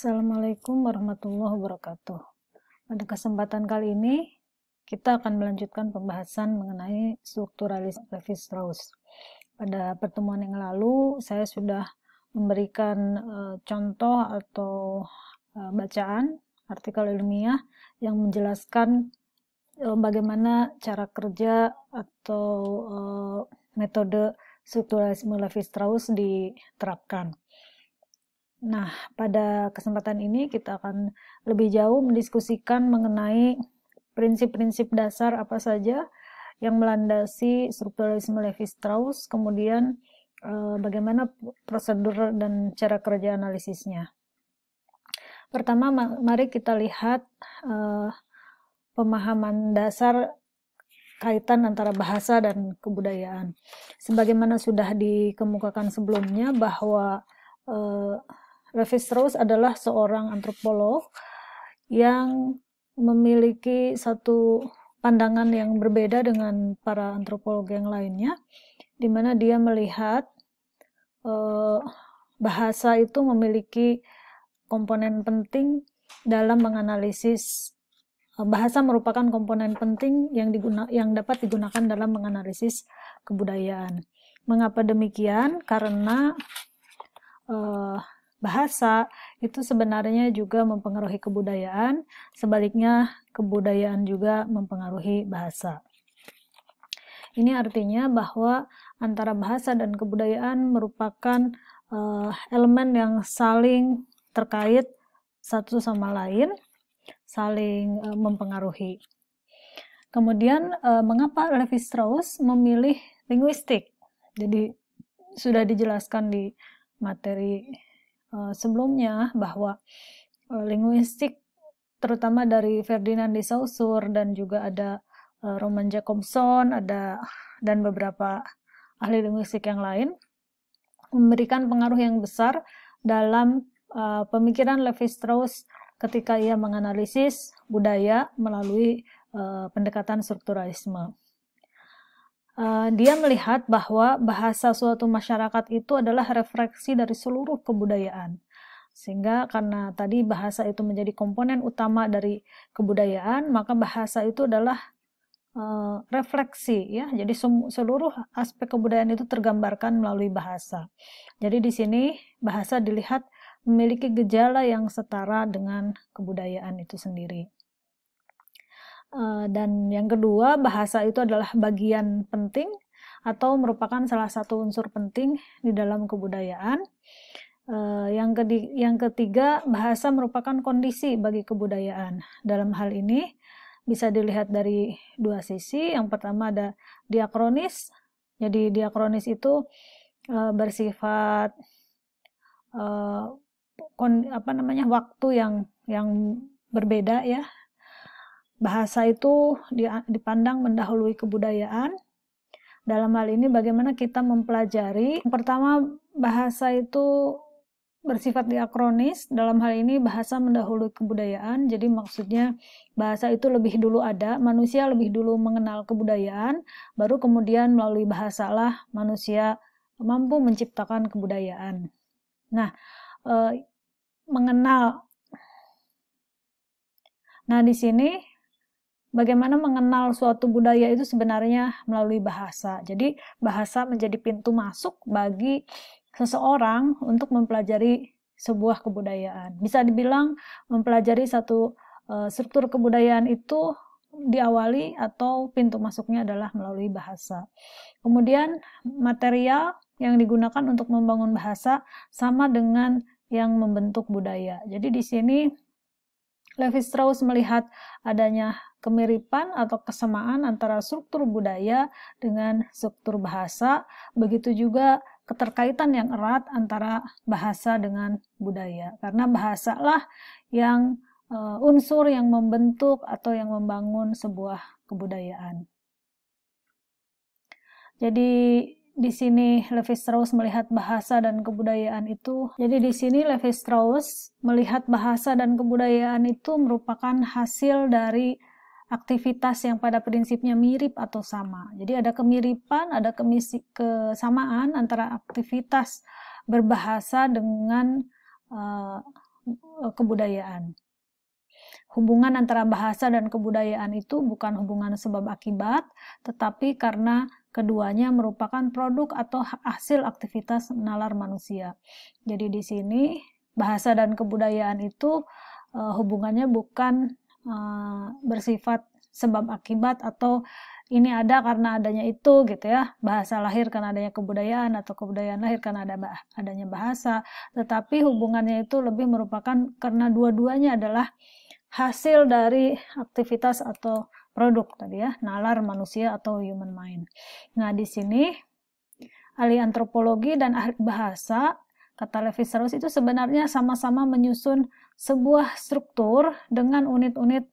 Assalamualaikum warahmatullahi wabarakatuh. Pada kesempatan kali ini, kita akan melanjutkan pembahasan mengenai strukturalis Levi Strauss. Pada pertemuan yang lalu, saya sudah memberikan uh, contoh atau uh, bacaan artikel ilmiah yang menjelaskan uh, bagaimana cara kerja atau metode strukturalisme Levi Strauss diterapkan. Nah, pada kesempatan ini kita akan lebih jauh mendiskusikan mengenai prinsip-prinsip dasar apa saja yang melandasi strukturalisme Levi Strauss, kemudian eh, bagaimana prosedur dan cara kerja analisisnya. Pertama, mari kita lihat eh, pemahaman dasar kaitan antara bahasa dan kebudayaan. Sebagaimana sudah dikemukakan sebelumnya bahwa eh, Levi Strauss adalah seorang antropolog yang memiliki satu pandangan yang berbeda dengan para antropolog yang lainnya, di mana dia melihat eh, bahasa itu memiliki komponen penting dalam menganalisis eh, bahasa merupakan komponen penting yang diguna, yang dapat digunakan dalam menganalisis kebudayaan. Mengapa demikian? Karena uh, bahasa itu sebenarnya juga mempengaruhi kebudayaan, sebaliknya kebudayaan juga mempengaruhi bahasa. Ini artinya bahwa antara bahasa dan kebudayaan merupakan uh, elemen yang saling terkait satu sama lain, saling uh, mempengaruhi. Kemudian uh, mengapa Levi Strauss memilih linguistik? Jadi sudah dijelaskan di materi Eh, sebelumnya bahwa eh, linguistik terutama dari Ferdinand de Saussure dan juga ada eh, Roman Jacobson, ada dan beberapa ahli linguistik yang lain memberikan pengaruh yang besar dalam uh, pemikiran Levi Strauss ketika ia menganalisis budaya melalui uh, pendekatan strukturalisme uh, dia melihat bahwa bahasa suatu masyarakat itu adalah refleksi dari seluruh kebudayaan. Sehingga karena tadi bahasa itu menjadi komponen utama dari kebudayaan, maka bahasa itu adalah eh, refleksi ya. Jadi seluruh aspek kebudayaan itu tergambarkan melalui bahasa. Jadi di sini bahasa dilihat memiliki gejala yang setara dengan kebudayaan itu sendiri. Eh, dan yang kedua, bahasa itu adalah bagian penting atau merupakan salah satu unsur penting di dalam kebudayaan. Eh, yang, ketiga, bahasa merupakan kondisi bagi kebudayaan. Dalam hal ini, bisa dilihat dari dua sisi. Yang pertama ada diakronis. Jadi diakronis itu eh, bersifat apa namanya waktu yang yang berbeda ya bahasa itu dipandang mendahului kebudayaan. Dalam hal ini bagaimana kita mempelajari, pertama bahasa itu bersifat diakronis, dalam hal ini bahasa mendahului kebudayaan, jadi maksudnya bahasa itu lebih dulu ada, manusia lebih dulu mengenal kebudayaan, baru kemudian melalui bahasalah manusia mampu menciptakan kebudayaan. Nah, eh, mengenal Nah, di sini bagaimana mengenal suatu budaya itu sebenarnya melalui bahasa. Jadi bahasa menjadi pintu masuk bagi seseorang untuk mempelajari sebuah kebudayaan. Bisa dibilang mempelajari satu eh, struktur kebudayaan itu diawali atau pintu masuknya adalah melalui bahasa. Kemudian material yang digunakan untuk membangun bahasa sama dengan yang membentuk budaya. Jadi di sini Levi Strauss melihat adanya kemiripan atau kesamaan antara struktur budaya dengan struktur bahasa, begitu juga keterkaitan yang erat antara bahasa dengan budaya. Karena bahasalah yang eh, unsur yang membentuk atau yang membangun sebuah kebudayaan. Jadi di sini Levi Strauss melihat bahasa dan kebudayaan itu. Jadi di sini Levi Strauss melihat bahasa dan kebudayaan itu merupakan hasil dari aktivitas yang pada prinsipnya mirip atau sama. Jadi ada kemiripan, ada kemisi, kesamaan antara aktivitas berbahasa dengan uh, kebudayaan. Hubungan antara bahasa dan kebudayaan itu bukan hubungan sebab akibat, tetapi karena keduanya merupakan produk atau hasil aktivitas nalar manusia. Jadi di sini bahasa dan kebudayaan itu eh, hubungannya bukan Eh, bersifat sebab akibat atau ini ada karena adanya itu gitu ya bahasa lahir karena adanya kebudayaan atau kebudayaan lahir karena ada adanya bahasa tetapi hubungannya itu lebih merupakan karena dua-duanya adalah hasil dari aktivitas atau produk tadi ya nalar manusia atau human mind nah di sini ahli antropologi dan ahli bahasa kata Levi Strauss itu sebenarnya sama-sama menyusun sebuah struktur dengan unit-unit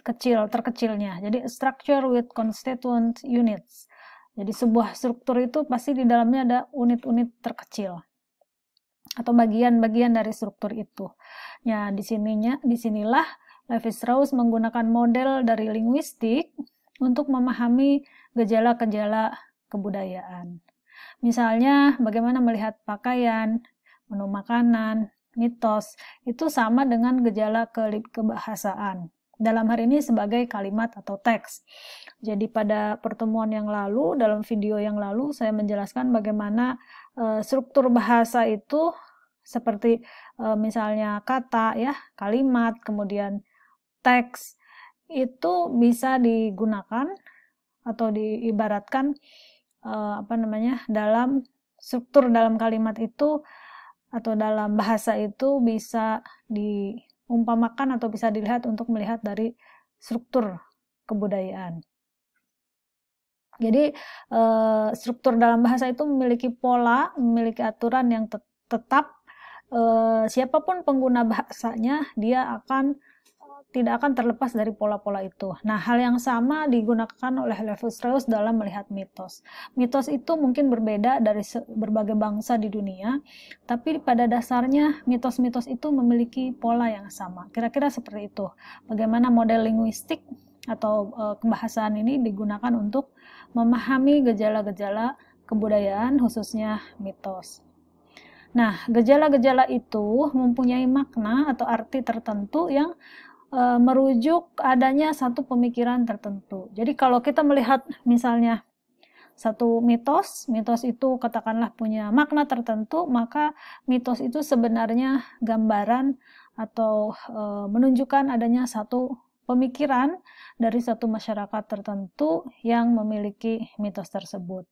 kecil terkecilnya. Jadi structure with constituent units. Jadi sebuah struktur itu pasti di dalamnya ada unit-unit terkecil atau bagian-bagian dari struktur itu. Ya, di sininya disinilah Levi Strauss menggunakan model dari linguistik untuk memahami gejala-gejala kebudayaan. Misalnya bagaimana melihat pakaian, menu makanan, mitos itu sama dengan gejala ke kebahasaan. Dalam hari ini sebagai kalimat atau teks. Jadi pada pertemuan yang lalu, dalam video yang lalu saya menjelaskan bagaimana e, struktur bahasa itu seperti e, misalnya kata ya, kalimat, kemudian teks itu bisa digunakan atau diibaratkan e, apa namanya dalam struktur dalam kalimat itu atau dalam bahasa itu bisa diumpamakan atau bisa dilihat untuk melihat dari struktur kebudayaan. Jadi eh, struktur dalam bahasa itu memiliki pola, memiliki aturan yang tetap. Eh, siapapun pengguna bahasanya, dia akan tidak akan terlepas dari pola-pola itu. Nah, hal yang sama digunakan oleh Levi Strauss dalam melihat mitos. Mitos itu mungkin berbeda dari berbagai bangsa di dunia, tapi pada dasarnya mitos-mitos itu memiliki pola yang sama. Kira-kira seperti itu. Bagaimana model linguistik atau e, ini digunakan untuk memahami gejala-gejala kebudayaan khususnya mitos. Nah, gejala-gejala itu mempunyai makna atau arti tertentu yang e, merujuk adanya satu pemikiran tertentu. Jadi kalau kita melihat misalnya satu mitos, mitos itu katakanlah punya makna tertentu, maka mitos itu sebenarnya gambaran atau e, menunjukkan adanya satu pemikiran dari satu masyarakat tertentu yang memiliki mitos tersebut.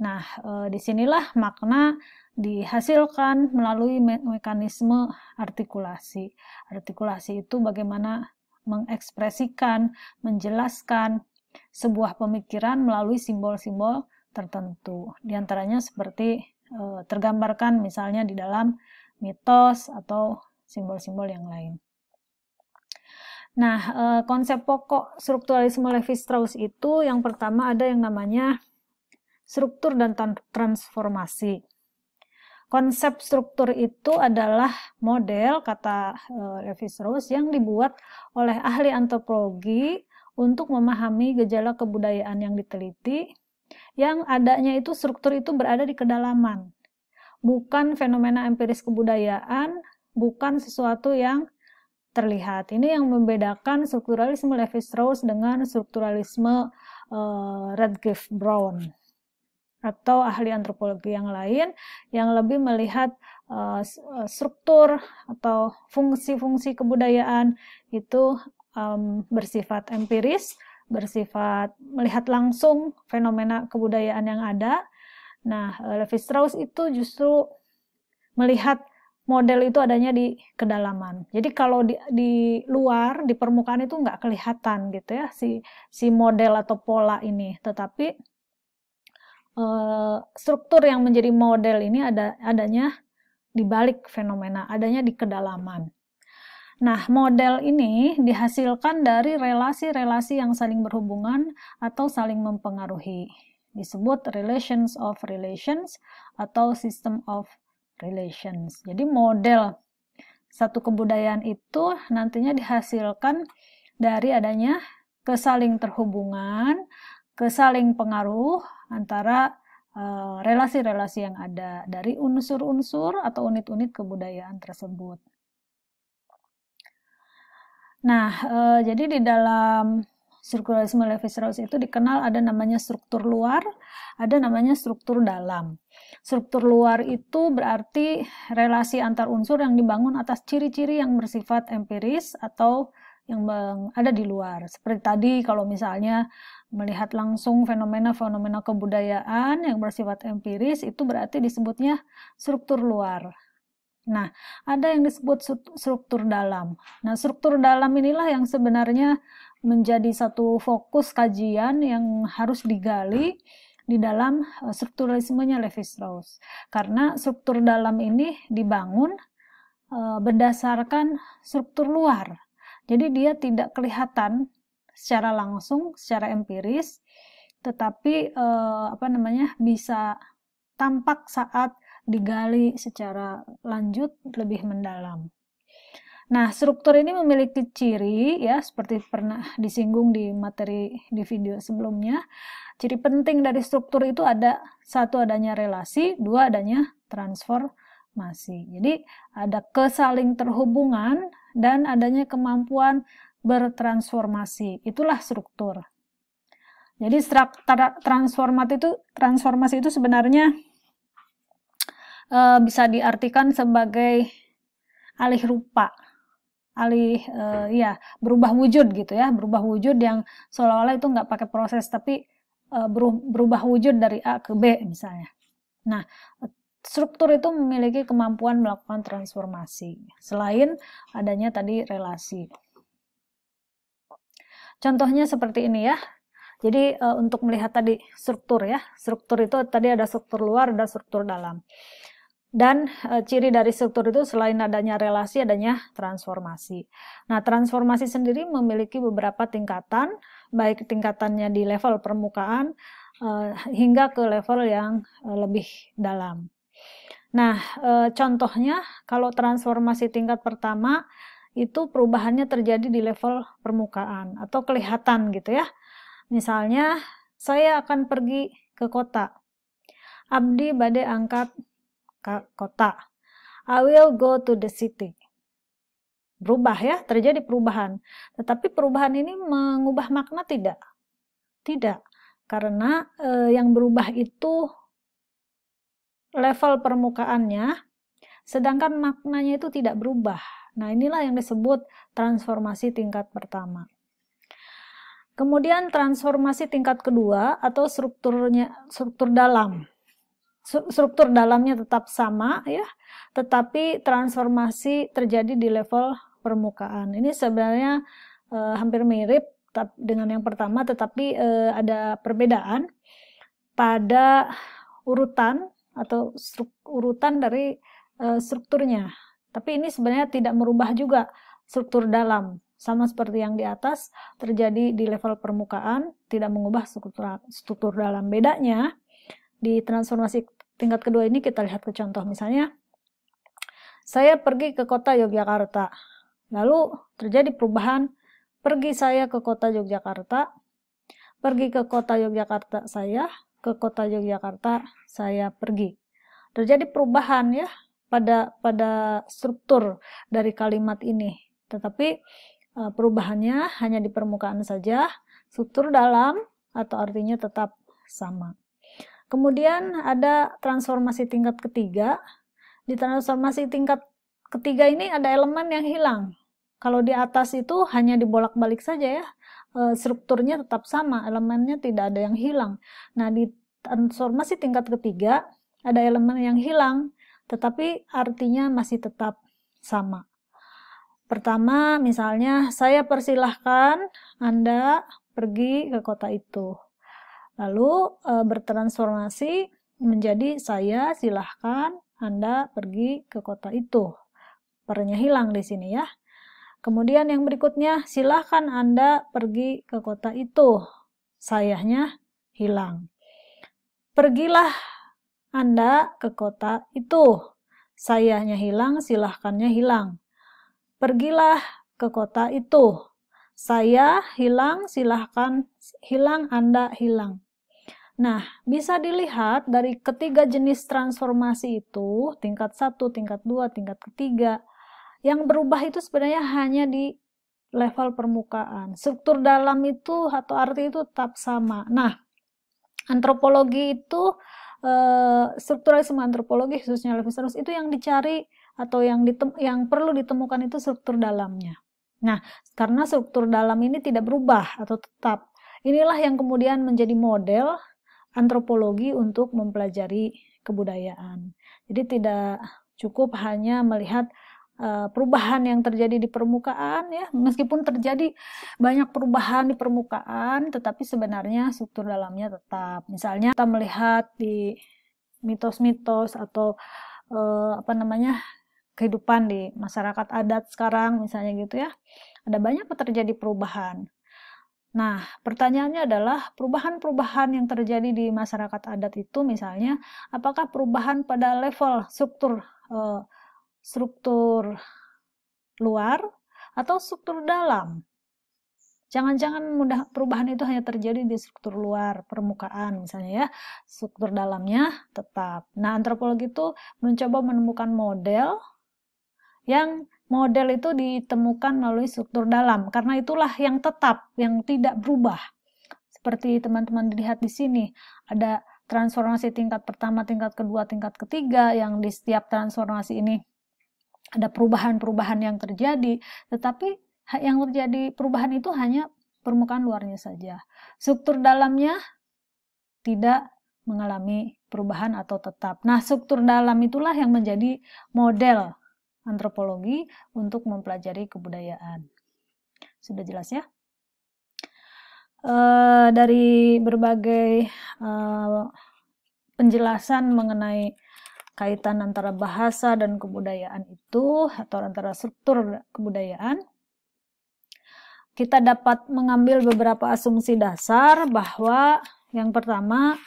Nah, e, disinilah makna dihasilkan melalui me mekanisme artikulasi. Artikulasi itu bagaimana mengekspresikan, menjelaskan sebuah pemikiran melalui simbol-simbol tertentu. Di antaranya seperti e, tergambarkan misalnya di dalam mitos atau simbol-simbol yang lain. Nah, e, konsep pokok strukturalisme Levi Strauss itu yang pertama ada yang namanya struktur dan transformasi. Konsep struktur itu adalah model, kata eh, Levis Rose, yang dibuat oleh ahli antropologi untuk memahami gejala kebudayaan yang diteliti, yang adanya itu struktur itu berada di kedalaman, bukan fenomena empiris kebudayaan, bukan sesuatu yang terlihat. Ini yang membedakan strukturalisme Levi-Strauss dengan strukturalisme uh, eh, Brown atau ahli antropologi yang lain yang lebih melihat uh, struktur atau fungsi-fungsi kebudayaan itu um, bersifat empiris, bersifat melihat langsung fenomena kebudayaan yang ada. Nah, eh, Levi Strauss itu justru melihat model itu adanya di kedalaman. Jadi kalau di, di luar, di permukaan itu nggak kelihatan gitu ya si si model atau pola ini. Tetapi Eh, struktur yang menjadi model ini ada adanya di balik fenomena, adanya di kedalaman. Nah, model ini dihasilkan dari relasi-relasi yang saling berhubungan atau saling mempengaruhi. Disebut relations of relations atau system of relations. Jadi model satu kebudayaan itu nantinya dihasilkan dari adanya kesaling terhubungan kesaling pengaruh antara eh, relasi-relasi yang ada dari unsur-unsur atau unit-unit kebudayaan tersebut. Nah, eh, jadi di dalam strukturalisme levi strauss itu dikenal ada namanya struktur luar, ada namanya struktur dalam. Struktur luar itu berarti relasi antar unsur yang dibangun atas ciri-ciri yang bersifat empiris atau yang ada di luar. Seperti tadi kalau misalnya melihat langsung fenomena-fenomena kebudayaan yang bersifat empiris itu berarti disebutnya struktur luar. Nah, ada yang disebut struktur dalam. Nah, struktur dalam inilah yang sebenarnya menjadi satu fokus kajian yang harus digali di dalam eh, strukturalismenya Levi-Strauss. Karena struktur dalam ini dibangun eh, berdasarkan struktur luar. Jadi dia tidak kelihatan secara langsung, secara empiris, tetapi eh, apa namanya bisa tampak saat digali secara lanjut lebih mendalam. Nah, struktur ini memiliki ciri ya seperti pernah disinggung di materi di video sebelumnya. Ciri penting dari struktur itu ada satu adanya relasi, dua adanya transformasi. Jadi ada kesaling terhubungan dan adanya kemampuan bertransformasi. Itulah struktur. Jadi transformasi itu transformasi itu sebenarnya e, bisa diartikan sebagai alih rupa, alih e, ya berubah wujud gitu ya, berubah wujud yang seolah-olah itu nggak pakai proses tapi e, berubah wujud dari A ke B misalnya. Nah, struktur itu memiliki kemampuan melakukan transformasi selain adanya tadi relasi. Contohnya seperti ini ya. Jadi uh, untuk melihat tadi struktur ya, struktur itu tadi ada struktur luar, dan struktur dalam. Dan e, ciri dari struktur itu selain adanya relasi, adanya transformasi. Nah, transformasi sendiri memiliki beberapa tingkatan, baik tingkatannya di level permukaan e, hingga ke level yang e, lebih dalam. Nah, e, contohnya kalau transformasi tingkat pertama itu perubahannya terjadi di level permukaan atau kelihatan gitu ya. Misalnya saya akan pergi ke kota. Abdi bade angkat ke kota. I will go to the city. Berubah ya, terjadi perubahan. Tetapi perubahan ini mengubah makna tidak? Tidak. Karena e, yang berubah itu level permukaannya, sedangkan maknanya itu tidak berubah Nah, inilah yang disebut transformasi tingkat pertama. Kemudian transformasi tingkat kedua atau strukturnya struktur dalam. Struktur dalamnya tetap sama ya, tetapi transformasi terjadi di level permukaan. Ini sebenarnya eh, hampir mirip dengan yang pertama tetapi eh, ada perbedaan pada urutan atau struk, urutan dari eh, strukturnya tapi ini sebenarnya tidak merubah juga struktur dalam. Sama seperti yang di atas, terjadi di level permukaan, tidak mengubah struktur, struktur dalam. Bedanya, di transformasi tingkat kedua ini kita lihat ke contoh. Misalnya, saya pergi ke kota Yogyakarta. Lalu terjadi perubahan, pergi saya ke kota Yogyakarta, pergi ke kota Yogyakarta saya, ke kota Yogyakarta saya pergi. Terjadi perubahan ya, pada pada struktur dari kalimat ini. Tetapi e, perubahannya hanya di permukaan saja, struktur dalam atau artinya tetap sama. Kemudian ada transformasi tingkat ketiga. Di transformasi tingkat ketiga ini ada elemen yang hilang. Kalau di atas itu hanya dibolak-balik saja ya, e, strukturnya tetap sama, elemennya tidak ada yang hilang. Nah, di transformasi tingkat ketiga ada elemen yang hilang, tetapi artinya masih tetap sama. Pertama, misalnya saya persilahkan Anda pergi ke kota itu. Lalu e, bertransformasi menjadi saya silahkan Anda pergi ke kota itu. Pernya hilang di sini ya. Kemudian yang berikutnya, silahkan Anda pergi ke kota itu. Sayahnya hilang. Pergilah anda ke kota itu. Sayanya hilang, silahkannya hilang. Pergilah ke kota itu. Saya hilang, silahkan hilang, Anda hilang. Nah, bisa dilihat dari ketiga jenis transformasi itu, tingkat satu tingkat dua tingkat ketiga, yang berubah itu sebenarnya hanya di level permukaan. Struktur dalam itu atau arti itu tetap sama. Nah, antropologi itu uh, eh, strukturalisme antropologi khususnya Levi Strauss itu yang dicari atau yang ditem yang perlu ditemukan itu struktur dalamnya. Nah, karena struktur dalam ini tidak berubah atau tetap, inilah yang kemudian menjadi model antropologi untuk mempelajari kebudayaan. Jadi tidak cukup hanya melihat Eh, perubahan yang terjadi di permukaan ya meskipun terjadi banyak perubahan di permukaan tetapi sebenarnya struktur dalamnya tetap misalnya kita melihat di mitos-mitos atau uh, apa namanya kehidupan di masyarakat adat sekarang misalnya gitu ya ada banyak terjadi perubahan nah pertanyaannya adalah perubahan-perubahan yang terjadi di masyarakat adat itu misalnya apakah perubahan pada level struktur eh, struktur luar atau struktur dalam. Jangan-jangan mudah perubahan itu hanya terjadi di struktur luar permukaan misalnya ya, struktur dalamnya tetap. Nah, antropologi itu mencoba menemukan model yang model itu ditemukan melalui struktur dalam karena itulah yang tetap, yang tidak berubah. Seperti teman-teman lihat di sini, ada transformasi tingkat pertama, tingkat kedua, tingkat ketiga yang di setiap transformasi ini ada perubahan-perubahan yang terjadi, tetapi yang terjadi perubahan itu hanya permukaan luarnya saja. Struktur dalamnya tidak mengalami perubahan atau tetap. Nah, struktur dalam itulah yang menjadi model antropologi untuk mempelajari kebudayaan. Sudah jelas ya? E, dari berbagai e, penjelasan mengenai kaitan antara bahasa dan kebudayaan itu atau antara struktur kebudayaan kita dapat mengambil beberapa asumsi dasar bahwa yang pertama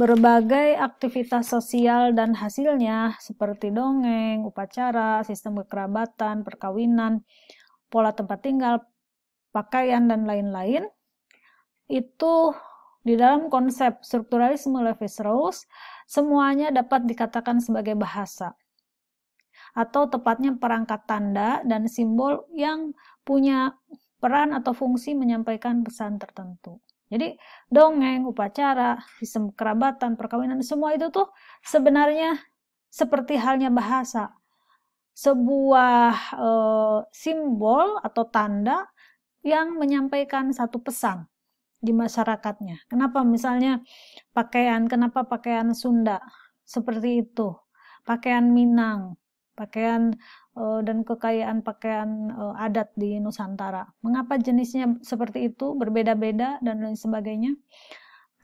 berbagai aktivitas sosial dan hasilnya seperti dongeng, upacara, sistem kekerabatan, perkawinan, pola tempat tinggal, pakaian dan lain-lain itu di dalam konsep strukturalisme Levi Strauss semuanya dapat dikatakan sebagai bahasa atau tepatnya perangkat tanda dan simbol yang punya peran atau fungsi menyampaikan pesan tertentu. Jadi dongeng, upacara, sistem kerabatan, perkawinan, semua itu tuh sebenarnya seperti halnya bahasa. Sebuah e, simbol atau tanda yang menyampaikan satu pesan di masyarakatnya. Kenapa misalnya pakaian, kenapa pakaian Sunda seperti itu, pakaian Minang, pakaian eh, dan kekayaan pakaian eh, adat di Nusantara. Mengapa jenisnya seperti itu, berbeda-beda dan lain sebagainya?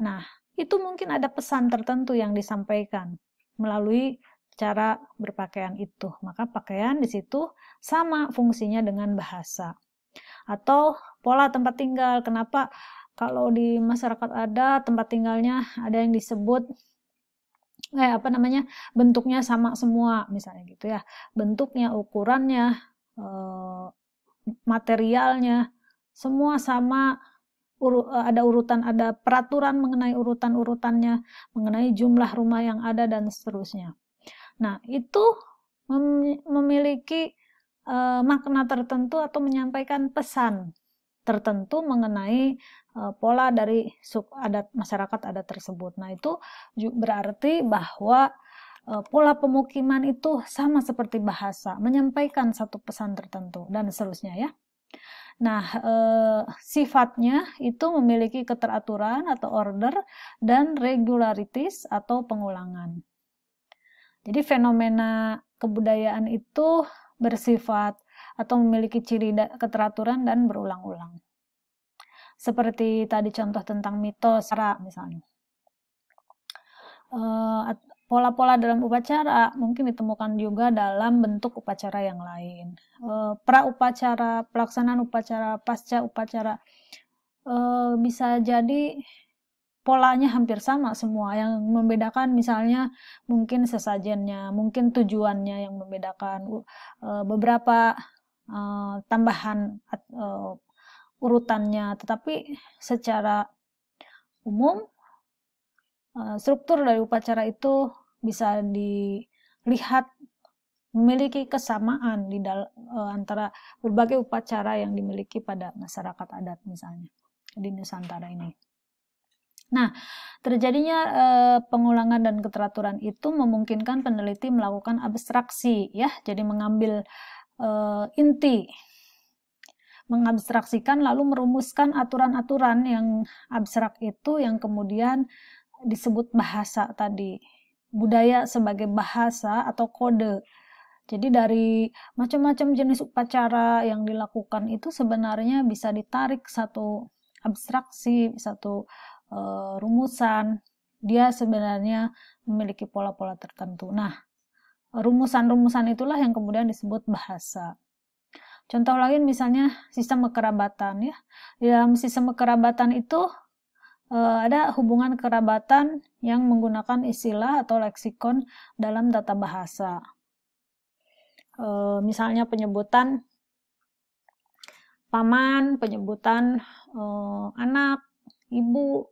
Nah, itu mungkin ada pesan tertentu yang disampaikan melalui cara berpakaian itu. Maka pakaian di situ sama fungsinya dengan bahasa. Atau pola tempat tinggal, kenapa kalau di masyarakat ada tempat tinggalnya ada yang disebut eh, apa namanya bentuknya sama semua misalnya gitu ya bentuknya ukurannya eh, materialnya semua sama uru, eh, ada urutan ada peraturan mengenai urutan urutannya mengenai jumlah rumah yang ada dan seterusnya nah itu mem memiliki eh, makna tertentu atau menyampaikan pesan tertentu mengenai E, pola dari suku adat masyarakat adat tersebut. Nah, itu berarti bahwa e, pola pemukiman itu sama seperti bahasa, menyampaikan satu pesan tertentu dan seterusnya ya. Nah, e, sifatnya itu memiliki keteraturan atau order dan regularities atau pengulangan. Jadi fenomena kebudayaan itu bersifat atau memiliki ciri keteraturan dan berulang-ulang seperti tadi contoh tentang mitos cara misalnya. Eh, pola-pola dalam upacara mungkin ditemukan juga dalam bentuk upacara yang lain. Eh, pra upacara, pelaksanaan upacara, pasca upacara eh, bisa jadi polanya hampir sama semua. Yang membedakan misalnya mungkin sesajennya, mungkin tujuannya yang membedakan. Beberapa tambahan urutannya, tetapi secara umum eh, struktur dari upacara itu bisa dilihat memiliki kesamaan di eh, antara berbagai upacara yang dimiliki pada masyarakat adat misalnya di Nusantara ini. Nah, terjadinya eh, pengulangan dan keteraturan itu memungkinkan peneliti melakukan abstraksi ya, jadi mengambil inti mengabstraksikan lalu merumuskan aturan-aturan yang abstrak itu yang kemudian disebut bahasa tadi. Budaya sebagai bahasa atau kode. Jadi dari macam-macam jenis upacara yang dilakukan itu sebenarnya bisa ditarik satu abstraksi, satu e, rumusan. Dia sebenarnya memiliki pola-pola tertentu. Nah, rumusan-rumusan itulah yang kemudian disebut bahasa. Contoh lain misalnya sistem kekerabatan ya. Di dalam sistem kekerabatan itu eh, ada hubungan kerabatan yang menggunakan istilah atau leksikon dalam tata bahasa. Eh, misalnya penyebutan paman, penyebutan eh, anak, ibu,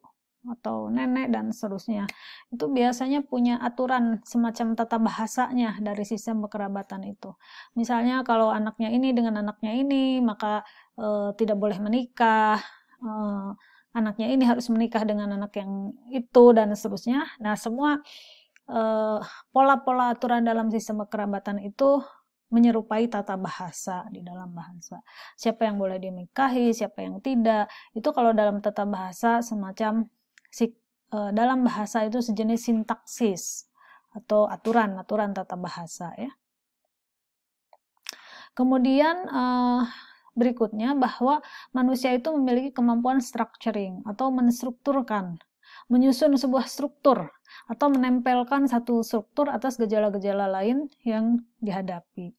atau nenek dan seterusnya itu biasanya punya aturan semacam tata bahasanya dari sistem kekerabatan itu misalnya kalau anaknya ini dengan anaknya ini maka e, tidak boleh menikah e, anaknya ini harus menikah dengan anak yang itu dan seterusnya nah semua eh, pola-pola e, aturan dalam sistem kekerabatan itu menyerupai tata bahasa di dalam bahasa. Siapa yang boleh dinikahi, siapa yang tidak. Itu kalau dalam tata bahasa semacam Eh, dalam bahasa itu sejenis sintaksis atau aturan-aturan tata bahasa ya. Kemudian eh, berikutnya bahwa manusia itu memiliki kemampuan structuring atau menstrukturkan, menyusun sebuah struktur atau menempelkan satu struktur atas gejala-gejala lain yang dihadapi.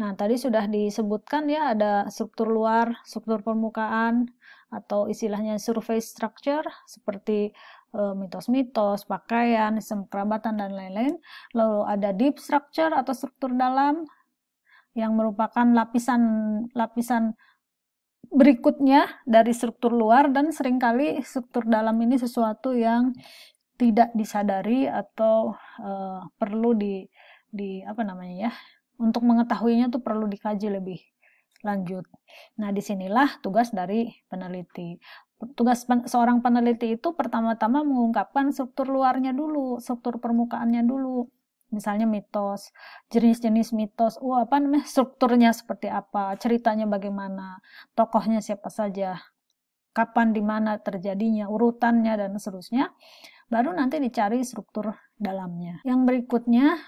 Nah, tadi sudah disebutkan ya ada struktur luar, struktur permukaan, atau istilahnya surface structure seperti eh, mitos-mitos, pakaian, sistem kerabatan dan lain-lain. Lalu ada deep structure atau struktur dalam yang merupakan lapisan lapisan berikutnya dari struktur luar dan seringkali struktur dalam ini sesuatu yang tidak disadari atau uh, perlu di di apa namanya ya untuk mengetahuinya tuh perlu dikaji lebih lanjut. Nah, disinilah tugas dari peneliti. Tugas pen seorang peneliti itu pertama-tama mengungkapkan struktur luarnya dulu, struktur permukaannya dulu. Misalnya mitos, jenis-jenis mitos, oh apa namanya, strukturnya seperti apa, ceritanya bagaimana, tokohnya siapa saja, kapan di mana terjadinya, urutannya dan seterusnya. Baru nanti dicari struktur dalamnya. Yang berikutnya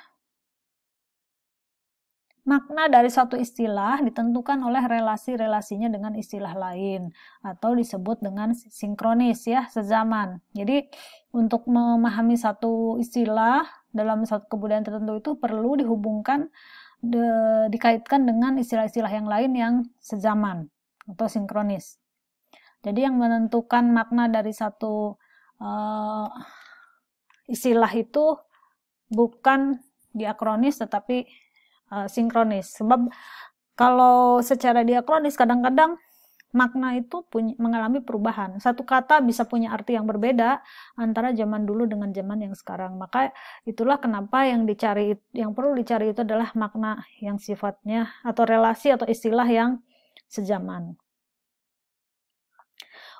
Makna dari suatu istilah ditentukan oleh relasi-relasinya dengan istilah lain atau disebut dengan sinkronis ya, sezaman. Jadi untuk memahami satu istilah dalam satu kebudayaan tertentu itu perlu dihubungkan de, dikaitkan dengan istilah-istilah yang lain yang sezaman atau sinkronis. Jadi yang menentukan makna dari satu uh, istilah itu bukan diakronis tetapi Eh, sinkronis. Sebab kalau secara diakronis kadang-kadang makna itu punya, mengalami perubahan. Satu kata bisa punya arti yang berbeda antara zaman dulu dengan zaman yang sekarang. Maka itulah kenapa yang dicari yang perlu dicari itu adalah makna yang sifatnya atau relasi atau istilah yang sejaman.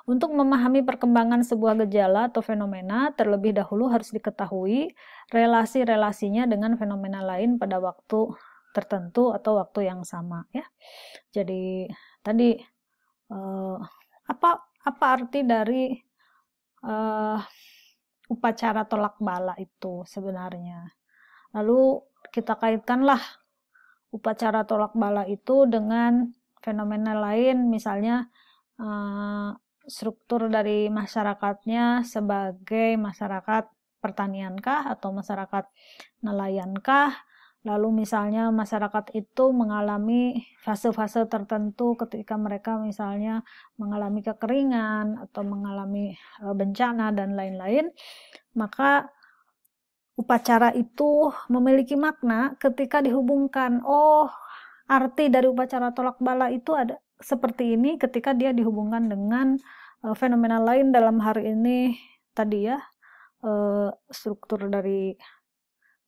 Untuk memahami perkembangan sebuah gejala atau fenomena, terlebih dahulu harus diketahui relasi-relasinya dengan fenomena lain pada waktu tertentu atau waktu yang sama ya. Jadi tadi eh, apa apa arti dari eh, upacara tolak bala itu sebenarnya? Lalu kita kaitkanlah upacara tolak bala itu dengan fenomena lain misalnya eh, struktur dari masyarakatnya sebagai masyarakat pertaniankah atau masyarakat nelayankah Lalu misalnya masyarakat itu mengalami fase-fase tertentu ketika mereka misalnya mengalami kekeringan atau mengalami e, bencana dan lain-lain, maka upacara itu memiliki makna ketika dihubungkan. Oh, arti dari upacara tolak bala itu ada seperti ini ketika dia dihubungkan dengan e, fenomena lain dalam hari ini tadi ya e, struktur dari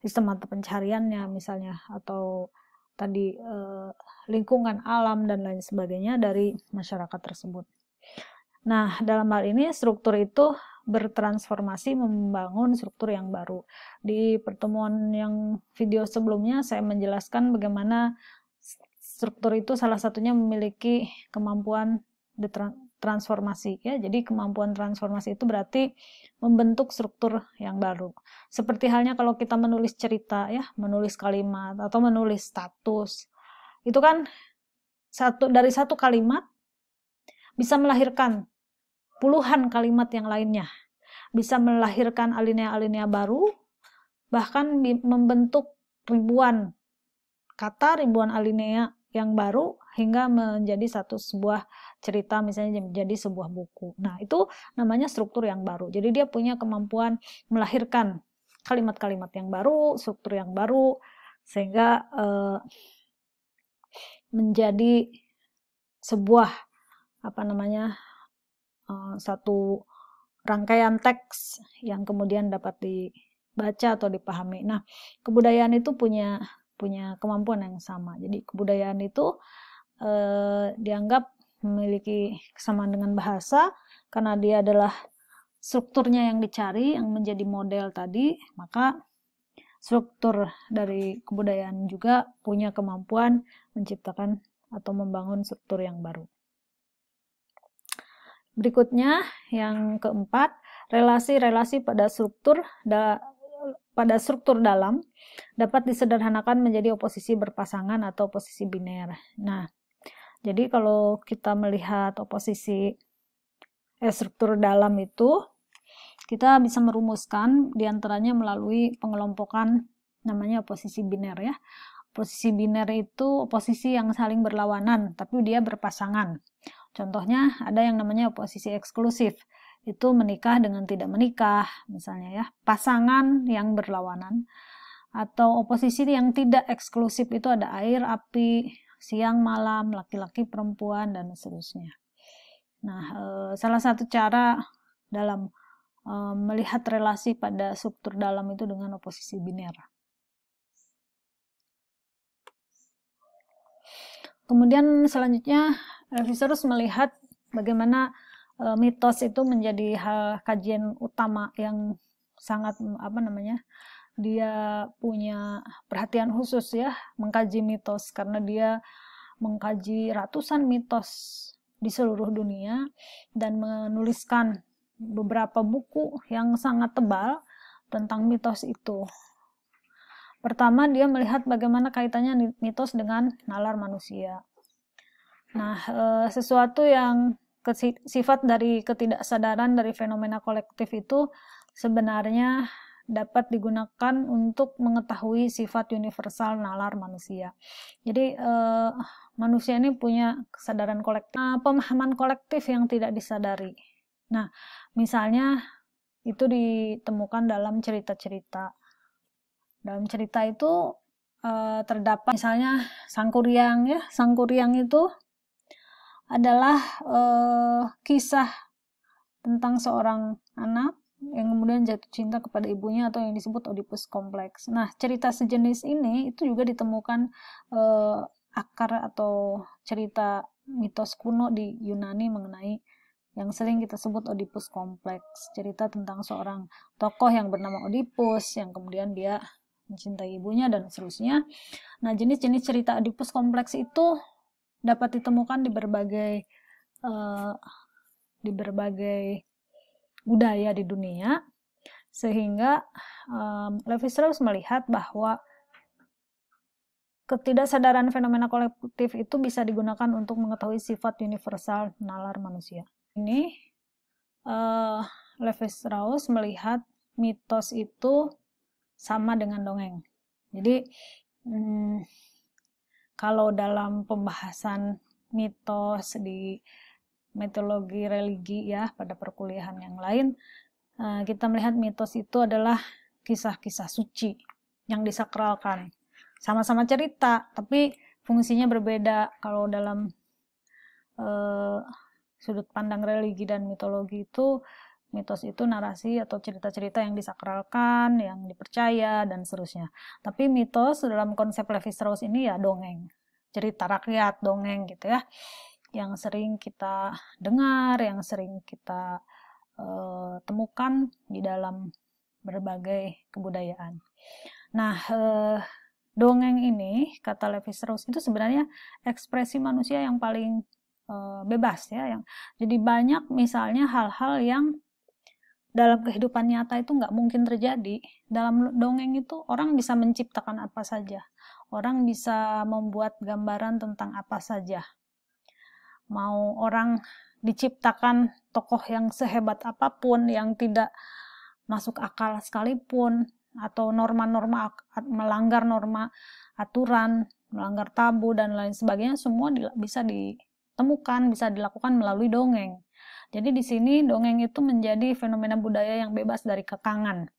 sistem mata pencariannya misalnya atau tadi eh, lingkungan alam dan lain sebagainya dari masyarakat tersebut. Nah, dalam hal ini struktur itu bertransformasi membangun struktur yang baru. Di pertemuan yang video sebelumnya saya menjelaskan bagaimana struktur itu salah satunya memiliki kemampuan transformasi ya. Jadi kemampuan transformasi itu berarti membentuk struktur yang baru. Seperti halnya kalau kita menulis cerita ya, menulis kalimat atau menulis status. Itu kan satu dari satu kalimat bisa melahirkan puluhan kalimat yang lainnya. Bisa melahirkan alinea-alinea baru bahkan membentuk ribuan kata, ribuan alinea yang baru hingga menjadi satu sebuah cerita misalnya menjadi sebuah buku. Nah, itu namanya struktur yang baru. Jadi dia punya kemampuan melahirkan kalimat-kalimat yang baru, struktur yang baru sehingga eh, menjadi sebuah apa namanya eh, satu rangkaian teks yang kemudian dapat dibaca atau dipahami. Nah, kebudayaan itu punya punya kemampuan yang sama. Jadi kebudayaan itu e, dianggap memiliki kesamaan dengan bahasa karena dia adalah strukturnya yang dicari yang menjadi model tadi maka struktur dari kebudayaan juga punya kemampuan menciptakan atau membangun struktur yang baru. Berikutnya yang keempat relasi-relasi pada struktur da, pada struktur dalam dapat disederhanakan menjadi oposisi berpasangan atau oposisi biner. Nah, jadi kalau kita melihat oposisi eh, struktur dalam itu, kita bisa merumuskan diantaranya melalui pengelompokan namanya oposisi biner ya. Oposisi biner itu oposisi yang saling berlawanan, tapi dia berpasangan. Contohnya ada yang namanya oposisi eksklusif, itu menikah dengan tidak menikah, misalnya ya, pasangan yang berlawanan. Atau oposisi yang tidak eksklusif itu ada air, api, siang malam, laki-laki perempuan dan seterusnya. Nah, eh, salah satu cara dalam eh, melihat relasi pada struktur dalam itu dengan oposisi biner. Kemudian selanjutnya Revisorus melihat bagaimana eh, mitos itu menjadi hal kajian utama yang sangat apa namanya dia punya perhatian khusus ya mengkaji mitos karena dia mengkaji ratusan mitos di seluruh dunia dan menuliskan beberapa buku yang sangat tebal tentang mitos itu. Pertama, dia melihat bagaimana kaitannya mitos dengan nalar manusia. Nah, eh, sesuatu yang sifat dari ketidaksadaran dari fenomena kolektif itu sebenarnya dapat digunakan untuk mengetahui sifat universal nalar manusia. Jadi eh, manusia ini punya kesadaran kolektif, nah, pemahaman kolektif yang tidak disadari. Nah, misalnya itu ditemukan dalam cerita-cerita. Dalam cerita itu eh, terdapat misalnya Sangkuriang ya, Sangkuriang itu adalah eh, kisah tentang seorang anak yang kemudian jatuh cinta kepada ibunya atau yang disebut Oedipus kompleks. Nah, cerita sejenis ini itu juga ditemukan eh, akar atau cerita mitos kuno di Yunani mengenai yang sering kita sebut Oedipus kompleks. Cerita tentang seorang tokoh yang bernama Oedipus yang kemudian dia mencintai ibunya dan seterusnya. Nah, jenis-jenis cerita Oedipus kompleks itu dapat ditemukan di berbagai eh, di berbagai budaya di dunia sehingga um, Levi Strauss melihat bahwa ketidaksadaran fenomena kolektif itu bisa digunakan untuk mengetahui sifat universal nalar manusia. Ini uh, Levi Strauss melihat mitos itu sama dengan dongeng. Jadi um, kalau dalam pembahasan mitos di mitologi religi ya pada perkuliahan yang lain eh, kita melihat mitos itu adalah kisah-kisah suci yang disakralkan sama-sama cerita tapi fungsinya berbeda kalau dalam eh, sudut pandang religi dan mitologi itu mitos itu narasi atau cerita-cerita yang disakralkan, yang dipercaya dan seterusnya. Tapi mitos dalam konsep Levi Strauss ini ya dongeng, cerita rakyat, dongeng gitu ya yang sering kita dengar, yang sering kita uh, temukan di dalam berbagai kebudayaan. Nah, uh, dongeng ini kata Levi Strauss itu sebenarnya ekspresi manusia yang paling uh, bebas ya, yang jadi banyak misalnya hal-hal yang dalam kehidupan nyata itu nggak mungkin terjadi. Dalam dongeng itu orang bisa menciptakan apa saja, orang bisa membuat gambaran tentang apa saja mau orang diciptakan tokoh yang sehebat apapun yang tidak masuk akal sekalipun atau norma-norma melanggar norma aturan melanggar tabu dan lain sebagainya semua bisa ditemukan bisa dilakukan melalui dongeng jadi di sini dongeng itu menjadi fenomena budaya yang bebas dari kekangan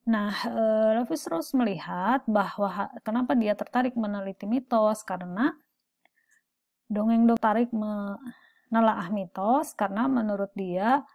Nah, eh, Levis Rose melihat bahwa kenapa dia tertarik meneliti mitos karena Dongeng Tarik menelaah mitos karena menurut dia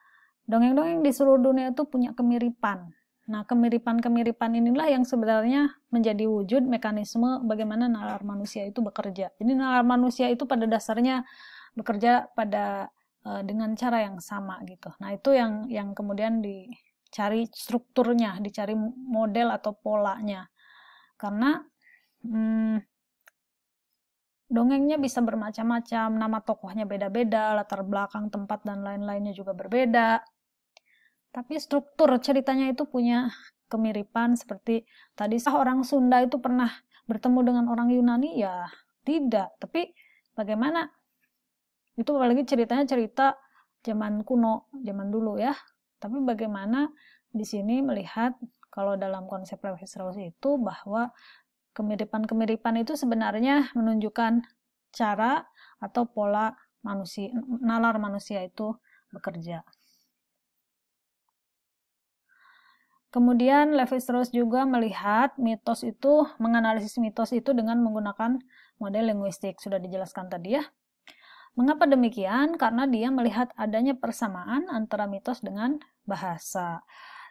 dongeng-dongeng di seluruh dunia itu punya kemiripan. Nah, kemiripan-kemiripan inilah yang sebenarnya menjadi wujud mekanisme bagaimana nalar manusia itu bekerja. Jadi nalar manusia itu pada dasarnya bekerja pada uh, dengan cara yang sama gitu. Nah, itu yang yang kemudian dicari strukturnya, dicari model atau polanya. Karena hmm, Dongengnya bisa bermacam-macam, nama tokohnya beda-beda, latar belakang tempat dan lain-lainnya juga berbeda. Tapi struktur ceritanya itu punya kemiripan seperti tadi sah orang Sunda itu pernah bertemu dengan orang Yunani ya tidak, tapi bagaimana itu apalagi ceritanya cerita zaman kuno, zaman dulu ya. Tapi bagaimana di sini melihat kalau dalam konsep Lewis Strauss itu bahwa Kemiripan-kemiripan itu sebenarnya menunjukkan cara atau pola manusia, nalar manusia itu bekerja. Kemudian Levi Strauss juga melihat mitos itu, menganalisis mitos itu dengan menggunakan model linguistik. Sudah dijelaskan tadi ya. Mengapa demikian? Karena dia melihat adanya persamaan antara mitos dengan bahasa.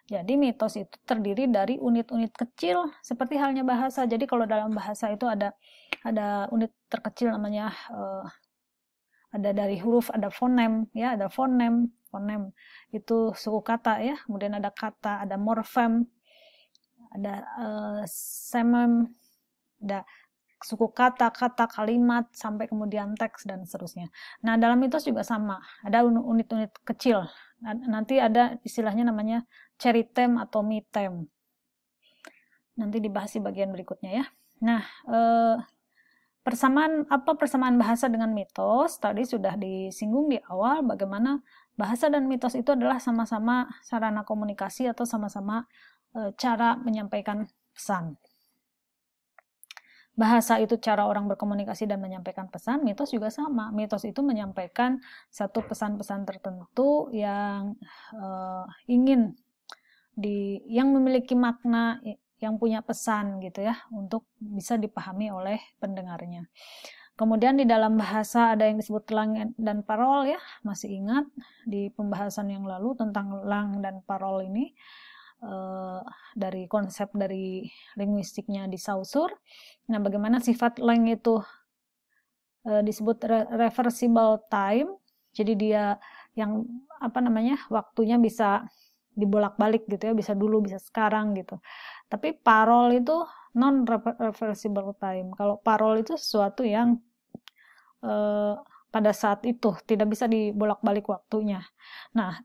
Jadi mitos itu terdiri dari unit-unit kecil seperti halnya bahasa. Jadi kalau dalam bahasa itu ada ada unit terkecil namanya uh, ada dari huruf, ada fonem ya, ada fonem, fonem itu suku kata ya. Kemudian ada kata, ada morfem, ada uh, semem, ada suku kata, kata kalimat sampai kemudian teks dan seterusnya. Nah, dalam mitos juga sama. Ada unit-unit kecil. Nah, nanti ada istilahnya namanya cherry atau mitem Nanti dibahas di bagian berikutnya ya. Nah, eh, persamaan apa persamaan bahasa dengan mitos tadi sudah disinggung di awal bagaimana bahasa dan mitos itu adalah sama-sama sarana komunikasi atau sama-sama eh, cara menyampaikan pesan. Bahasa itu cara orang berkomunikasi dan menyampaikan pesan, mitos juga sama. Mitos itu menyampaikan satu pesan-pesan tertentu yang uh, ingin di yang memiliki makna yang punya pesan gitu ya untuk bisa dipahami oleh pendengarnya. Kemudian di dalam bahasa ada yang disebut lang dan parol ya, masih ingat di pembahasan yang lalu tentang lang dan parol ini eh, dari konsep dari linguistiknya di sausur. Nah, bagaimana sifat lang itu eh, disebut re reversible time. Jadi dia yang apa namanya? waktunya bisa dibolak-balik gitu ya, bisa dulu, bisa sekarang gitu. Tapi parol itu non reversible time. Kalau parol itu sesuatu yang eh, pada saat itu tidak bisa dibolak-balik waktunya. Nah,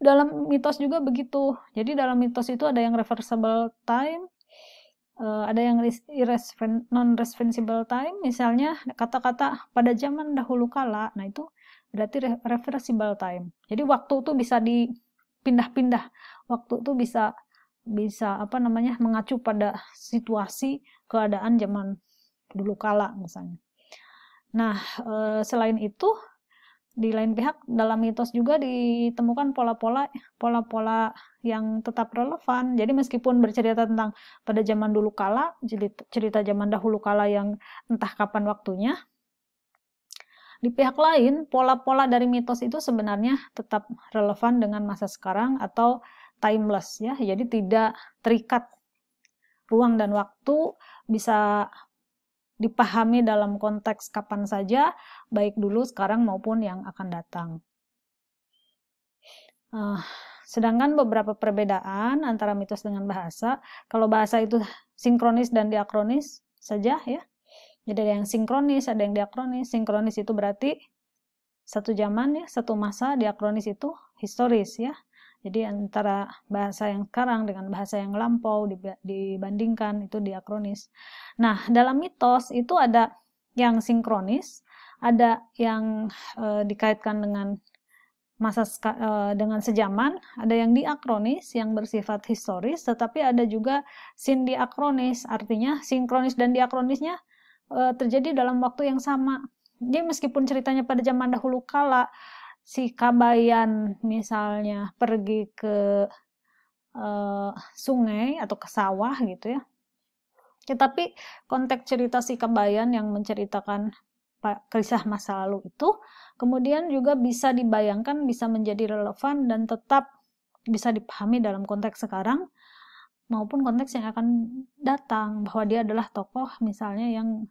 dalam mitos juga begitu. Jadi dalam mitos itu ada yang reversible time, uh, ada yang non reversible time, misalnya kata-kata pada zaman dahulu kala. Nah, itu berarti reversible time. Jadi waktu itu bisa di pindah-pindah waktu itu bisa bisa apa namanya mengacu pada situasi keadaan zaman dulu kala misalnya. Nah, eh, selain itu di lain pihak dalam mitos juga ditemukan pola-pola pola-pola yang tetap relevan. Jadi meskipun bercerita tentang pada zaman dulu kala, cerita zaman dahulu kala yang entah kapan waktunya, di pihak lain, pola-pola dari mitos itu sebenarnya tetap relevan dengan masa sekarang atau timeless ya. Jadi tidak terikat ruang dan waktu bisa dipahami dalam konteks kapan saja, baik dulu, sekarang maupun yang akan datang. Uh, sedangkan beberapa perbedaan antara mitos dengan bahasa, kalau bahasa itu sinkronis dan diakronis saja ya, jadi ada yang sinkronis, ada yang diakronis. Sinkronis itu berarti satu zaman ya, satu masa. Diakronis itu historis ya. Jadi antara bahasa yang sekarang dengan bahasa yang lampau dibandingkan itu diakronis. Nah, dalam mitos itu ada yang sinkronis, ada yang e, dikaitkan dengan masa e, dengan sejaman, ada yang diakronis yang bersifat historis, tetapi ada juga sindiakronis, artinya sinkronis dan diakronisnya Eh, terjadi dalam waktu yang sama. Jadi meskipun ceritanya pada zaman dahulu kala si Kabayan misalnya pergi ke uh, sungai atau ke sawah gitu ya. Tetapi ya, konteks cerita si Kabayan yang menceritakan kisah masa lalu itu kemudian juga bisa dibayangkan bisa menjadi relevan dan tetap bisa dipahami dalam konteks sekarang maupun konteks yang akan datang bahwa dia adalah tokoh misalnya yang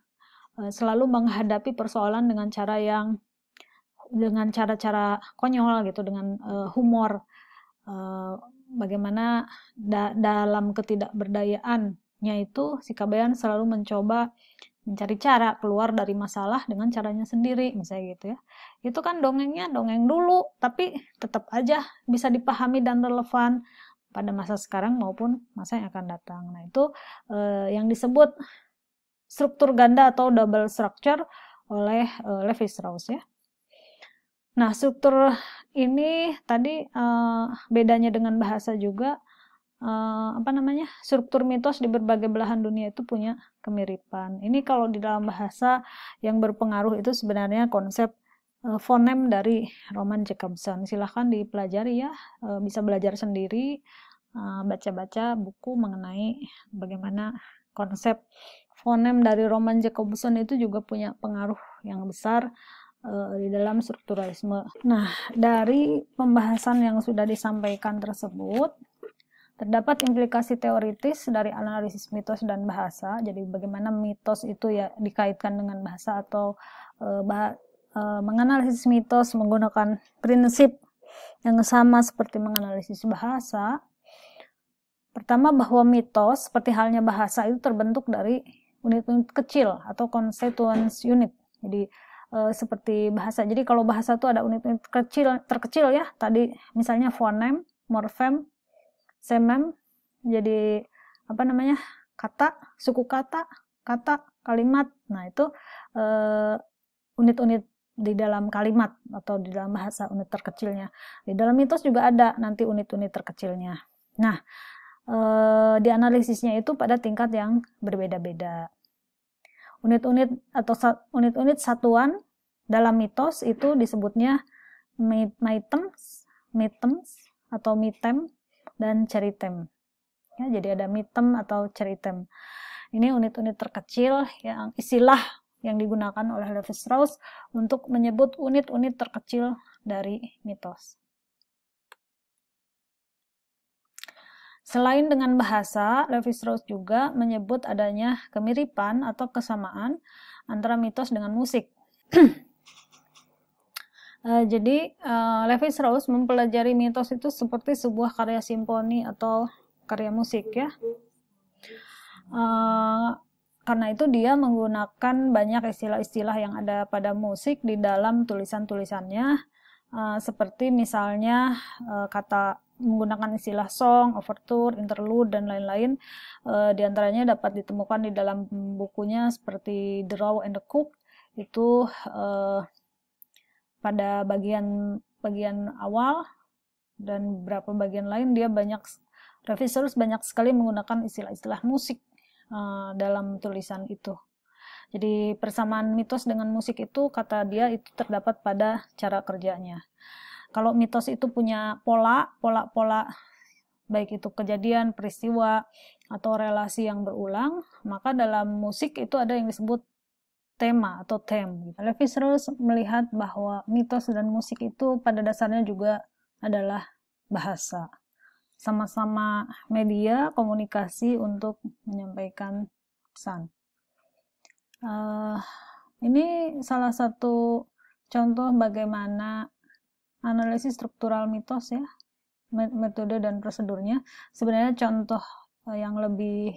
Eh, selalu menghadapi persoalan dengan cara yang dengan cara-cara konyol gitu dengan uh, humor uh, bagaimana da dalam ketidakberdayaannya itu si Kabayan selalu mencoba mencari cara keluar dari masalah dengan caranya sendiri misalnya gitu ya itu kan dongengnya dongeng dulu tapi tetap aja bisa dipahami dan relevan pada masa sekarang maupun masa yang akan datang nah itu uh, yang disebut struktur ganda atau double structure oleh uh, eh, Levi Strauss ya. Nah, struktur ini tadi uh, bedanya dengan bahasa juga uh, apa namanya? struktur mitos di berbagai belahan dunia itu punya kemiripan. Ini kalau di dalam bahasa yang berpengaruh itu sebenarnya konsep fonem dari Roman Jacobson. Silahkan dipelajari ya, bisa belajar sendiri baca-baca buku mengenai bagaimana konsep fonem dari Roman Jacobson itu juga punya pengaruh yang besar uh, di dalam strukturalisme. Nah, dari pembahasan yang sudah disampaikan tersebut, terdapat implikasi teoritis dari analisis mitos dan bahasa. Jadi bagaimana mitos itu ya dikaitkan dengan bahasa atau e, bah, e, menganalisis mitos menggunakan prinsip yang sama seperti menganalisis bahasa. Pertama bahwa mitos seperti halnya bahasa itu terbentuk dari unit-unit kecil atau constituents unit. Jadi e, seperti bahasa. Jadi kalau bahasa itu ada unit-unit kecil terkecil ya. Tadi misalnya fonem, morfem, semem. Jadi apa namanya? kata, suku kata, kata, kalimat. Nah, itu eh, unit-unit di dalam kalimat atau di dalam bahasa unit terkecilnya. Di dalam mitos juga ada nanti unit-unit terkecilnya. Nah, eh, dianalisisnya itu pada tingkat yang berbeda-beda. Unit-unit atau unit-unit satuan dalam mitos itu disebutnya mitems, mitems atau mitem dan ceritem. Ya, jadi ada mitem atau ceritem. Ini unit-unit terkecil yang istilah yang digunakan oleh Levi Strauss untuk menyebut unit-unit terkecil dari mitos. Selain dengan bahasa, Levi-Strauss juga menyebut adanya kemiripan atau kesamaan antara mitos dengan musik. Eh, jadi, uh, eh, Levi-Strauss mempelajari mitos itu seperti sebuah karya simfoni atau karya musik ya. Eh, karena itu dia menggunakan banyak istilah-istilah yang ada pada musik di dalam tulisan-tulisannya seperti misalnya kata menggunakan istilah song, overture, interlude, dan lain-lain. E, eh, di antaranya dapat ditemukan di dalam bukunya seperti The Raw and the Cook, itu e, pada bagian bagian awal dan beberapa bagian lain dia banyak revisorus banyak sekali menggunakan istilah-istilah musik uh, dalam tulisan itu. Jadi persamaan mitos dengan musik itu kata dia itu terdapat pada cara kerjanya. Kalau mitos itu punya pola, pola-pola baik itu kejadian, peristiwa, atau relasi yang berulang, maka dalam musik itu ada yang disebut tema atau tem. Levi gitu. Strauss melihat bahwa mitos dan musik itu pada dasarnya juga adalah bahasa. Sama-sama media komunikasi untuk menyampaikan pesan. Uh, ini salah satu contoh bagaimana analisis struktural mitos ya metode dan prosedurnya sebenarnya contoh eh, yang lebih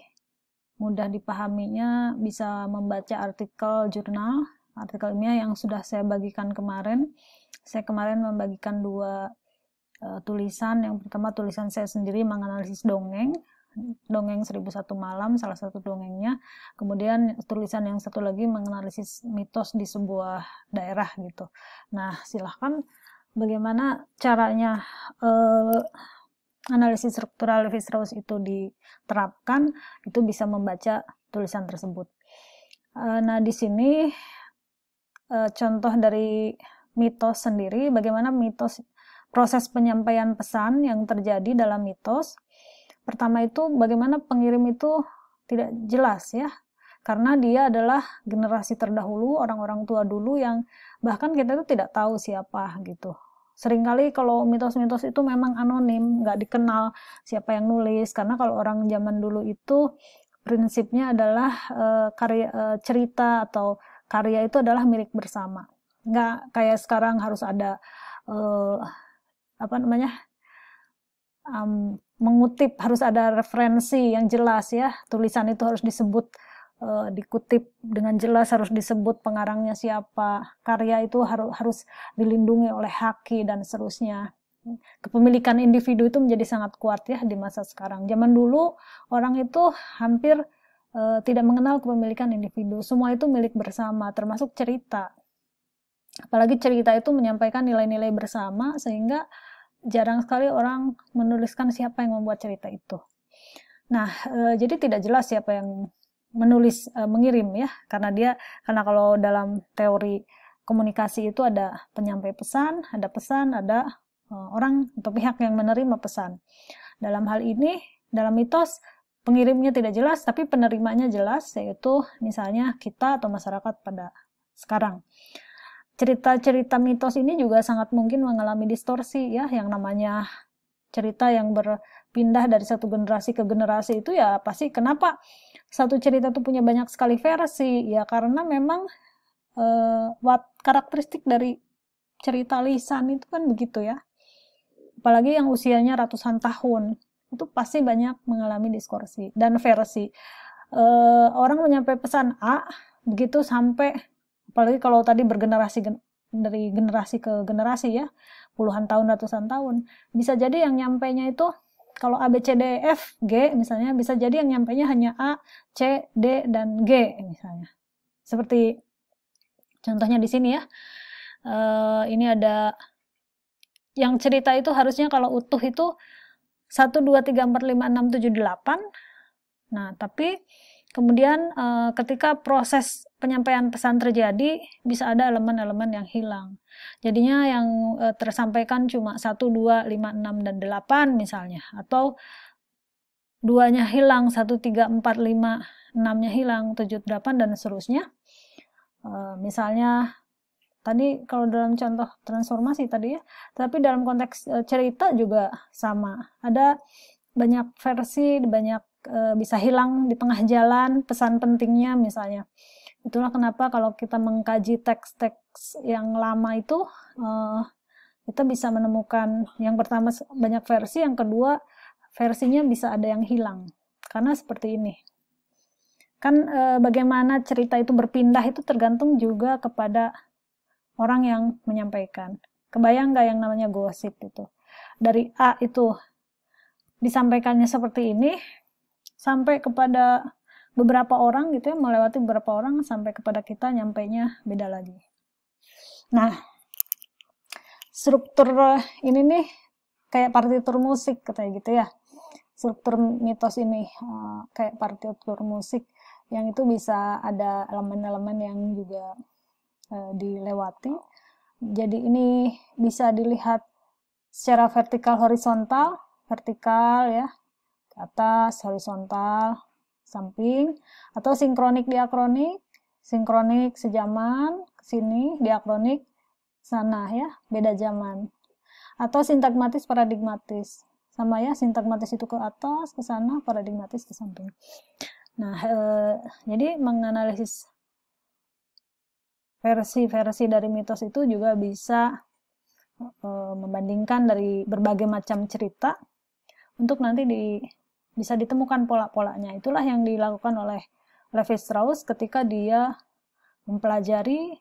mudah dipahaminya bisa membaca artikel jurnal artikel ilmiah yang sudah saya bagikan kemarin saya kemarin membagikan dua uh, tulisan yang pertama tulisan saya sendiri menganalisis dongeng dongeng 1001 malam salah satu dongengnya kemudian tulisan yang satu lagi menganalisis mitos di sebuah daerah gitu nah silahkan bagaimana caranya uh, analisis struktural Levi Strauss itu diterapkan itu bisa membaca tulisan tersebut. Uh, nah di sini uh, contoh dari mitos sendiri bagaimana mitos proses penyampaian pesan yang terjadi dalam mitos. Pertama itu bagaimana pengirim itu tidak jelas ya karena dia adalah generasi terdahulu orang-orang tua dulu yang bahkan kita itu tidak tahu siapa gitu seringkali kalau mitos-mitos itu memang anonim, nggak dikenal siapa yang nulis. Karena kalau orang zaman dulu itu prinsipnya adalah e, karya e, cerita atau karya itu adalah milik bersama. Nggak kayak sekarang harus ada e, apa namanya um, mengutip harus ada referensi yang jelas ya. Tulisan itu harus disebut uh, dikutip dengan jelas harus disebut pengarangnya siapa karya itu harus harus dilindungi oleh haki dan seterusnya kepemilikan individu itu menjadi sangat kuat ya di masa sekarang zaman dulu orang itu hampir uh, tidak mengenal kepemilikan individu semua itu milik bersama termasuk cerita apalagi cerita itu menyampaikan nilai-nilai bersama sehingga jarang sekali orang menuliskan siapa yang membuat cerita itu nah e, jadi tidak jelas siapa yang menulis uh, mengirim ya karena dia karena kalau dalam teori komunikasi itu ada penyampai pesan, ada pesan, ada uh, orang atau pihak yang menerima pesan. Dalam hal ini dalam mitos pengirimnya tidak jelas tapi penerimanya jelas yaitu misalnya kita atau masyarakat pada sekarang. Cerita-cerita mitos ini juga sangat mungkin mengalami distorsi ya yang namanya cerita yang berpindah dari satu generasi ke generasi itu ya pasti kenapa satu cerita itu punya banyak sekali versi ya karena memang uh, eh, what karakteristik dari cerita lisan itu kan begitu ya apalagi yang usianya ratusan tahun itu pasti banyak mengalami diskursi dan versi eh, orang menyampaikan pesan A begitu sampai apalagi kalau tadi bergenerasi gen, dari generasi ke generasi ya puluhan tahun, ratusan tahun. Bisa jadi yang nyampainya itu kalau A, B, C, D, e F, G misalnya, bisa jadi yang nyampainya hanya A, C, D, dan G misalnya. Seperti contohnya di sini ya. Uh, ini ada yang cerita itu harusnya kalau utuh itu 1, 2, 3, 4, 5, 6, 7, 8. Nah, tapi Kemudian uh, ketika proses penyampaian pesan terjadi bisa ada elemen-elemen yang hilang. Jadinya yang uh, tersampaikan cuma 1 2 5 6 dan 8 misalnya atau duanya hilang, 1 3 4 5 6-nya hilang, 7 8 dan seterusnya. Uh, misalnya tadi kalau dalam contoh transformasi tadi ya, tapi dalam konteks cerita juga sama. Ada banyak versi, banyak e, bisa hilang di tengah jalan pesan pentingnya misalnya. Itulah kenapa kalau kita mengkaji teks-teks yang lama itu e, kita bisa menemukan yang pertama banyak versi, yang kedua versinya bisa ada yang hilang karena seperti ini. Kan e, bagaimana cerita itu berpindah itu tergantung juga kepada orang yang menyampaikan. Kebayang nggak yang namanya gosip itu? Dari A itu disampaikannya seperti ini, sampai kepada beberapa orang gitu ya, melewati beberapa orang sampai kepada kita nyampe nya beda lagi. Nah, struktur ini nih kayak partitur musik katanya gitu ya. Struktur mitos ini eh, kayak partitur musik yang itu bisa ada elemen-elemen yang juga eh, dilewati. Jadi ini bisa dilihat secara vertikal horizontal, vertikal ya, atas, horizontal, samping, atau sinkronik diakronik, sinkronik sejaman, ke sini, diakronik sana ya, beda zaman. Atau sintagmatis paradigmatis. Sama ya, sintagmatis itu ke atas, ke sana, paradigmatis ke samping. Nah, e, jadi menganalisis versi-versi dari mitos itu juga bisa e, membandingkan dari berbagai macam cerita untuk nanti di bisa ditemukan pola-polanya. Itulah yang dilakukan oleh Levi Strauss ketika dia mempelajari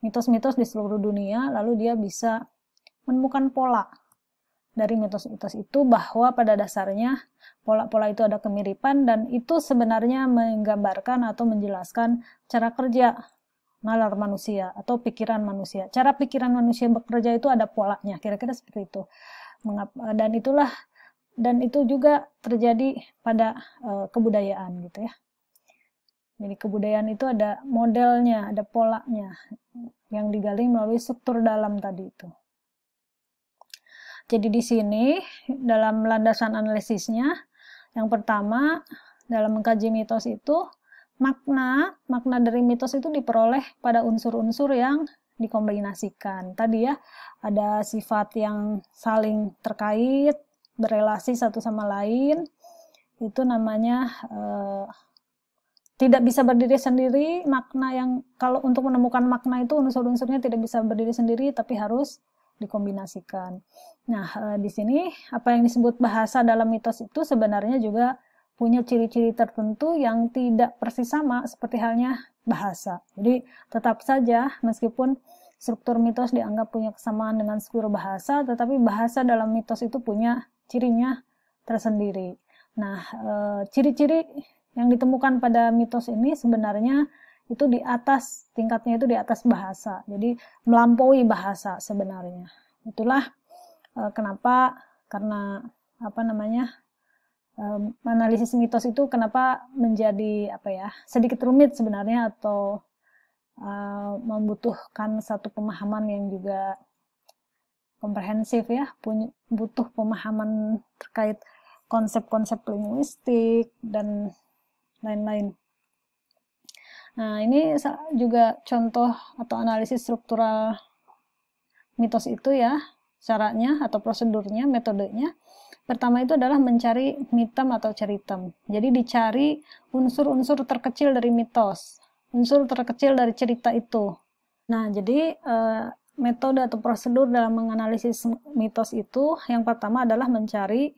mitos-mitos di seluruh dunia, lalu dia bisa menemukan pola dari mitos-mitos itu bahwa pada dasarnya pola-pola itu ada kemiripan dan itu sebenarnya menggambarkan atau menjelaskan cara kerja nalar manusia atau pikiran manusia. Cara pikiran manusia bekerja itu ada polanya, kira-kira seperti itu. Dan itulah dan itu juga terjadi pada uh, kebudayaan gitu ya. Jadi kebudayaan itu ada modelnya, ada polanya yang digali melalui struktur dalam tadi itu. Jadi di sini dalam landasan analisisnya yang pertama dalam mengkaji mitos itu makna makna dari mitos itu diperoleh pada unsur-unsur yang dikombinasikan. Tadi ya ada sifat yang saling terkait, berrelasi satu sama lain itu namanya uh, tidak bisa berdiri sendiri makna yang kalau untuk menemukan makna itu unsur-unsurnya tidak bisa berdiri sendiri tapi harus dikombinasikan. Nah, eh, di sini apa yang disebut bahasa dalam mitos itu sebenarnya juga punya ciri-ciri tertentu yang tidak persis sama seperti halnya bahasa. Jadi tetap saja meskipun struktur mitos dianggap punya kesamaan dengan struktur bahasa, tetapi bahasa dalam mitos itu punya cirinya tersendiri. Nah, eh, ciri-ciri yang ditemukan pada mitos ini sebenarnya itu di atas tingkatnya itu di atas bahasa. Jadi melampaui bahasa sebenarnya. Itulah eh, kenapa karena apa namanya? Eh, analisis mitos itu kenapa menjadi apa ya? sedikit rumit sebenarnya atau membutuhkan satu pemahaman yang juga komprehensif ya, punya, butuh pemahaman terkait konsep-konsep linguistik dan lain-lain. Nah, ini juga contoh atau analisis struktural mitos itu ya, syaratnya atau prosedurnya, metodenya. Pertama itu adalah mencari mitem atau ceritem. Jadi dicari unsur-unsur terkecil dari mitos, unsur terkecil dari cerita itu. Nah, jadi eh, metode atau prosedur dalam menganalisis mitos itu yang pertama adalah mencari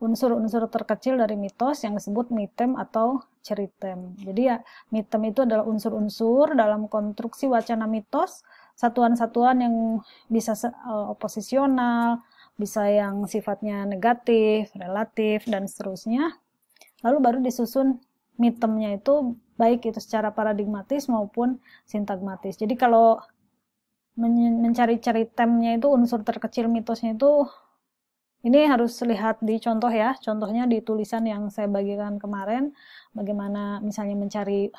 unsur-unsur terkecil dari mitos yang disebut mitem atau ceritem. Jadi ya mitem itu adalah unsur-unsur dalam konstruksi wacana mitos, satuan-satuan yang bisa e, oposisional, bisa yang sifatnya negatif, relatif, dan seterusnya. Lalu baru disusun mitemnya itu baik itu secara paradigmatis maupun sintagmatis. Jadi kalau men mencari-cari temnya itu unsur terkecil mitosnya itu ini harus lihat di contoh ya, contohnya di tulisan yang saya bagikan kemarin, bagaimana misalnya mencari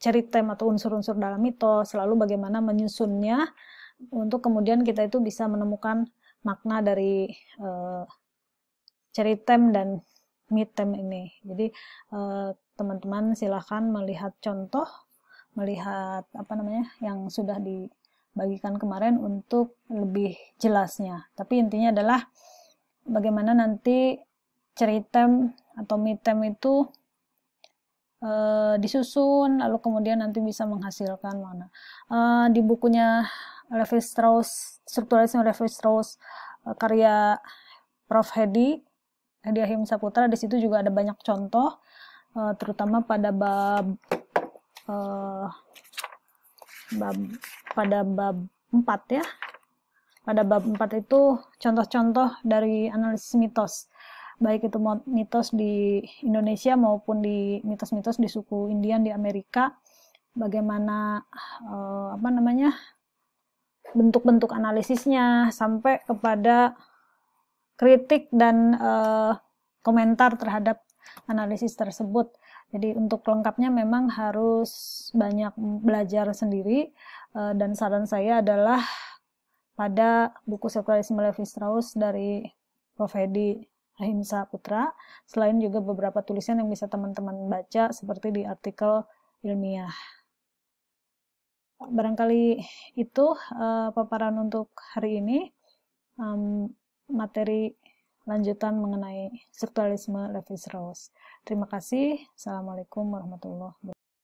cari tem atau unsur-unsur dalam mitos, selalu bagaimana menyusunnya untuk kemudian kita itu bisa menemukan makna dari uh, cari tem dan mid ini. Jadi eh, teman-teman silahkan melihat contoh, melihat apa namanya yang sudah di bagikan kemarin untuk lebih jelasnya. Tapi intinya adalah bagaimana nanti cerita atau mitem itu e, disusun lalu kemudian nanti bisa menghasilkan mana. E, di bukunya Levi Strauss, strukturalisme Levi Strauss e, karya Prof. Hedi Hedi Ahim Saputra di situ juga ada banyak contoh e, terutama pada bab e, bab pada bab 4 ya. Pada bab 4 itu contoh-contoh dari analisis mitos. Baik itu mitos di Indonesia maupun di mitos-mitos di suku Indian di Amerika. Bagaimana eh, apa namanya? bentuk-bentuk analisisnya sampai kepada kritik dan eh, komentar terhadap analisis tersebut. Jadi untuk lengkapnya memang harus banyak belajar sendiri uh, dan saran saya adalah pada buku Sekularisme Levi Strauss dari Prof. Edi Rahimsa Putra, selain juga beberapa tulisan yang bisa teman-teman baca seperti di artikel ilmiah. Barangkali itu uh, paparan untuk hari ini. Um, materi lanjutan mengenai strukturalisme Levi-Strauss. Terima kasih. Assalamualaikum warahmatullahi wabarakatuh.